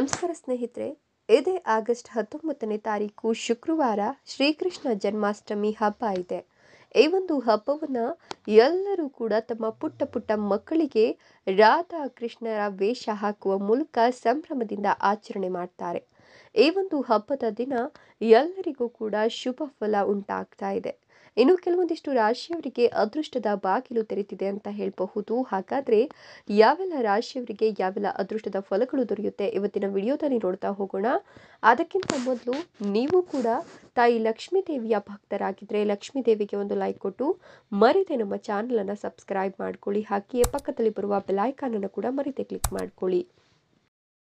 ನಮಸ್ಕಾರ ಸ್ನೇಹಿತರೆ ಇದೇ ಆಗಸ್ಟ್ ಹತ್ತೊಂಬತ್ತನೇ ತಾರೀಕು ಶುಕ್ರವಾರ ಶ್ರೀಕೃಷ್ಣ ಜನ್ಮಾಷ್ಟಮಿ ಹಬ್ಬ ಇದೆ ಈ ಒಂದು ಹಬ್ಬವನ್ನು ಎಲ್ಲರೂ ಕೂಡ ತಮ್ಮ ಪುಟ್ಟ ಪುಟ್ಟ ಮಕ್ಕಳಿಗೆ ರಾಧಾ ಕೃಷ್ಣರ ವೇಷ ಹಾಕುವ ಮೂಲಕ ಸಂಭ್ರಮದಿಂದ ಆಚರಣೆ ಮಾಡ್ತಾರೆ ಈ ಒಂದು ಹಬ್ಬದ ದಿನ ಎಲ್ಲರಿಗೂ ಕೂಡ ಶುಭ ಫಲ ಉಂಟಾಗ್ತಾ ಇದೆ ಇನ್ನು ಕೆಲವೊಂದಿಷ್ಟು ರಾಶಿಯವರಿಗೆ ಅದೃಷ್ಟದ ಬಾಗಿಲು ತೆರೆತಿದೆ ಅಂತ ಹೇಳಬಹುದು ಹಾಗಾದರೆ ಯಾವೆಲ್ಲ ರಾಶಿಯವರಿಗೆ ಯಾವೆಲ್ಲ ಅದೃಷ್ಟದ ಫಲಗಳು ದೊರೆಯುತ್ತೆ ಇವತ್ತಿನ ವಿಡಿಯೋದಲ್ಲಿ ನೋಡ್ತಾ ಹೋಗೋಣ ಅದಕ್ಕಿಂತ ಮೊದಲು ನೀವು ಕೂಡ ತಾಯಿ ಲಕ್ಷ್ಮೀ ದೇವಿಯ ಭಕ್ತರಾಗಿದ್ದರೆ ಲಕ್ಷ್ಮೀ ದೇವಿಗೆ ಒಂದು ಲೈಕ್ ಕೊಟ್ಟು ಮರೆತೆ ನಮ್ಮ ಚಾನಲನ್ನು ಸಬ್ಸ್ಕ್ರೈಬ್ ಮಾಡ್ಕೊಳ್ಳಿ ಹಾಗೆಯೇ ಪಕ್ಕದಲ್ಲಿ ಬರುವ ಅನ್ನು ಕೂಡ ಮರೆತೆ ಕ್ಲಿಕ್ ಮಾಡ್ಕೊಳ್ಳಿ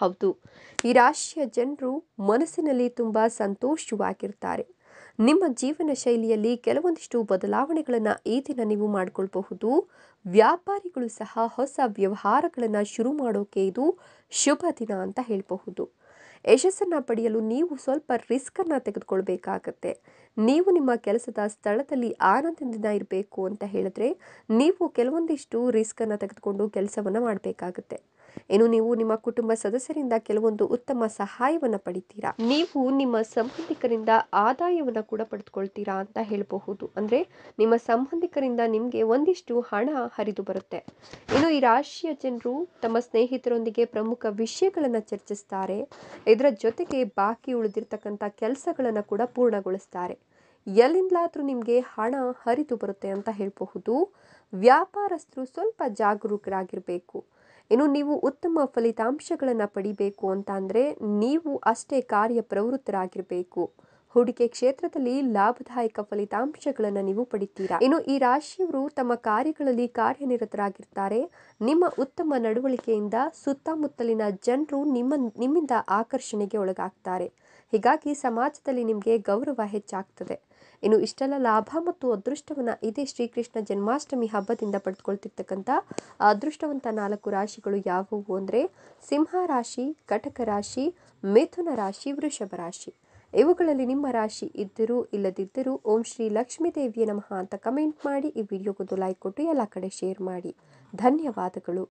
ಹೌದು ಈ ರಾಶಿಯ ಜನರು ಮನಸ್ಸಿನಲ್ಲಿ ತುಂಬ ಸಂತೋಷವಾಗಿರ್ತಾರೆ ನಿಮ್ಮ ಜೀವನ ಶೈಲಿಯಲ್ಲಿ ಕೆಲವೊಂದಿಷ್ಟು ಬದಲಾವಣೆಗಳನ್ನು ಈ ದಿನ ನೀವು ಮಾಡಿಕೊಳ್ಬಹುದು ವ್ಯಾಪಾರಿಗಳು ಸಹ ಹೊಸ ವ್ಯವಹಾರಗಳನ್ನು ಶುರು ಮಾಡೋಕೆ ಇದು ಶುಭ ದಿನ ಅಂತ ಹೇಳಬಹುದು ಯಶಸ್ಸನ್ನು ಪಡೆಯಲು ನೀವು ಸ್ವಲ್ಪ ರಿಸ್ಕನ್ನು ತೆಗೆದುಕೊಳ್ಬೇಕಾಗತ್ತೆ ನೀವು ನಿಮ್ಮ ಕೆಲಸದ ಸ್ಥಳದಲ್ಲಿ ಆನಂದದಿಂದ ಇರಬೇಕು ಅಂತ ಹೇಳಿದ್ರೆ ನೀವು ಕೆಲವೊಂದಿಷ್ಟು ರಿಸ್ಕನ್ನು ತೆಗೆದುಕೊಂಡು ಕೆಲಸವನ್ನು ಮಾಡಬೇಕಾಗತ್ತೆ ಏನು ನೀವು ನಿಮ್ಮ ಕುಟುಂಬ ಸದಸ್ಯರಿಂದ ಕೆಲವೊಂದು ಉತ್ತಮ ಸಹಾಯವನ್ನು ಪಡಿತೀರಾ ನೀವು ನಿಮ್ಮ ಸಂಬಂಧಿಕರಿಂದ ಆದಾಯವನ್ನು ಕೂಡ ಪಡೆದುಕೊಳ್ತೀರಾ ಅಂತ ಹೇಳಬಹುದು ಅಂದರೆ ನಿಮ್ಮ ಸಂಬಂಧಿಕರಿಂದ ನಿಮಗೆ ಒಂದಿಷ್ಟು ಹಣ ಹರಿದು ಬರುತ್ತೆ ಇನ್ನು ಈ ರಾಶಿಯ ಜನರು ತಮ್ಮ ಸ್ನೇಹಿತರೊಂದಿಗೆ ಪ್ರಮುಖ ವಿಷಯಗಳನ್ನು ಚರ್ಚಿಸ್ತಾರೆ ಇದರ ಜೊತೆಗೆ ಬಾಕಿ ಉಳಿದಿರ್ತಕ್ಕಂಥ ಕೆಲಸಗಳನ್ನು ಕೂಡ ಪೂರ್ಣಗೊಳಿಸ್ತಾರೆ ಎಲ್ಲಿಂದಲಾದರೂ ನಿಮಗೆ ಹಣ ಹರಿದು ಬರುತ್ತೆ ಅಂತ ಹೇಳಬಹುದು ವ್ಯಾಪಾರಸ್ಥರು ಸ್ವಲ್ಪ ಜಾಗರೂಕರಾಗಿರಬೇಕು ಇನ್ನು ನೀವು ಉತ್ತಮ ಫಲಿತಾಂಶಗಳನ್ನು ಪಡಿಬೇಕು ಅಂತ ಅಂದರೆ ನೀವು ಅಷ್ಟೇ ಕಾರ್ಯಪ್ರವೃತ್ತರಾಗಿರಬೇಕು ಹೂಡಿಕೆ ಕ್ಷೇತ್ರದಲ್ಲಿ ಲಾಭದಾಯಕ ಫಲಿತಾಂಶಗಳನ್ನು ನೀವು ಪಡಿತೀರಾ ಇನ್ನು ಈ ರಾಶಿಯವರು ತಮ್ಮ ಕಾರ್ಯಗಳಲ್ಲಿ ಕಾರ್ಯನಿರತರಾಗಿರ್ತಾರೆ ನಿಮ್ಮ ಉತ್ತಮ ನಡವಳಿಕೆಯಿಂದ ಸುತ್ತಮುತ್ತಲಿನ ಜನರು ನಿಮ್ಮ ನಿಮ್ಮಿಂದ ಆಕರ್ಷಣೆಗೆ ಒಳಗಾಗ್ತಾರೆ ಹೀಗಾಗಿ ಸಮಾಜದಲ್ಲಿ ನಿಮಗೆ ಗೌರವ ಹೆಚ್ಚಾಗ್ತದೆ ಇನ್ನು ಇಷ್ಟೆಲ್ಲ ಲಾಭ ಮತ್ತು ಅದೃಷ್ಟವನ್ನ ಇದೇ ಶ್ರೀಕೃಷ್ಣ ಜನ್ಮಾಷ್ಟಮಿ ಹಬ್ಬದಿಂದ ಪಡೆದುಕೊಳ್ತಿರ್ತಕ್ಕಂಥ ಅದೃಷ್ಟವಂತ ನಾಲ್ಕು ರಾಶಿಗಳು ಯಾವುವು ಅಂದರೆ ಸಿಂಹ ರಾಶಿ ಕಟಕ ರಾಶಿ ಮಿಥುನ ರಾಶಿ ವೃಷಭ ರಾಶಿ ಇವುಗಳಲ್ಲಿ ನಿಮ್ಮ ರಾಶಿ ಇದ್ದರೂ ಇಲ್ಲದಿದ್ದರೂ ಓಂ ಶ್ರೀ ಲಕ್ಷ್ಮೀ ದೇವಿಯ ನಮಃ ಅಂತ ಕಮೆಂಟ್ ಮಾಡಿ ಈ ವಿಡಿಯೋಗೊಂದು ಲೈಕ್ ಕೊಟ್ಟು ಎಲ್ಲ ಕಡೆ ಶೇರ್ ಮಾಡಿ ಧನ್ಯವಾದಗಳು